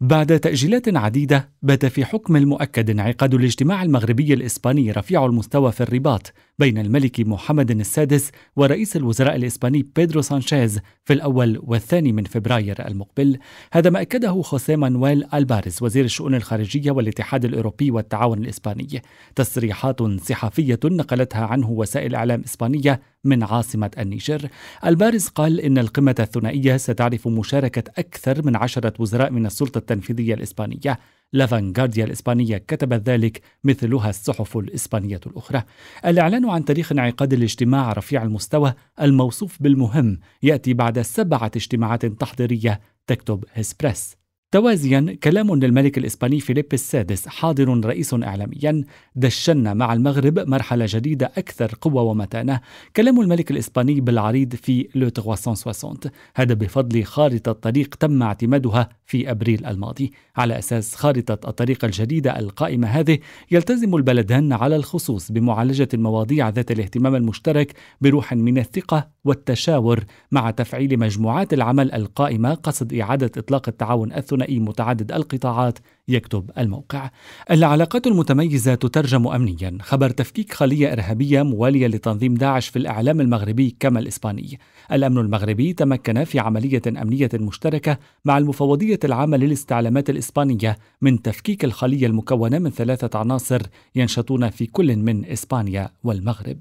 بعد تأجيلات عديدة بات في حكم المؤكد انعقاد الاجتماع المغربي الإسباني رفيع المستوى في الرباط بين الملك محمد السادس ورئيس الوزراء الإسباني بيدرو سانشيز في الأول والثاني من فبراير المقبل هذا ما أكده خوسيه مانويل ألبارز وزير الشؤون الخارجية والاتحاد الأوروبي والتعاون الإسباني تصريحات صحفية نقلتها عنه وسائل إعلام إسبانية من عاصمة النيجر البارز قال إن القمة الثنائية ستعرف مشاركة أكثر من عشرة وزراء من السلطة التنفيذية الإسبانية لافانغارديا الإسبانية كتبت ذلك مثلها الصحف الإسبانية الأخرى الإعلان عن تاريخ انعقاد الاجتماع رفيع المستوى الموصوف بالمهم يأتي بعد سبعة اجتماعات تحضيرية تكتب هسبريس توازيا كلام للملك الإسباني فيليب السادس حاضر رئيس إعلاميا دشنا مع المغرب مرحلة جديدة أكثر قوة ومتانة كلام الملك الإسباني بالعريض في لو 360 هذا بفضل خارطة طريق تم اعتمادها في أبريل الماضي على أساس خارطة الطريق الجديدة القائمة هذه يلتزم البلدان على الخصوص بمعالجة المواضيع ذات الاهتمام المشترك بروح من الثقة والتشاور مع تفعيل مجموعات العمل القائمة قصد إعادة إطلاق التعاون الثنائي متعدد القطاعات يكتب الموقع العلاقات المتميزة تترجم أمنيا خبر تفكيك خلية إرهابية موالية لتنظيم داعش في الإعلام المغربي كما الإسباني الأمن المغربي تمكن في عملية أمنية مشتركة مع المفوضية العمل للاستعلامات الإسبانية من تفكيك الخلية المكونة من ثلاثة عناصر ينشطون في كل من إسبانيا والمغرب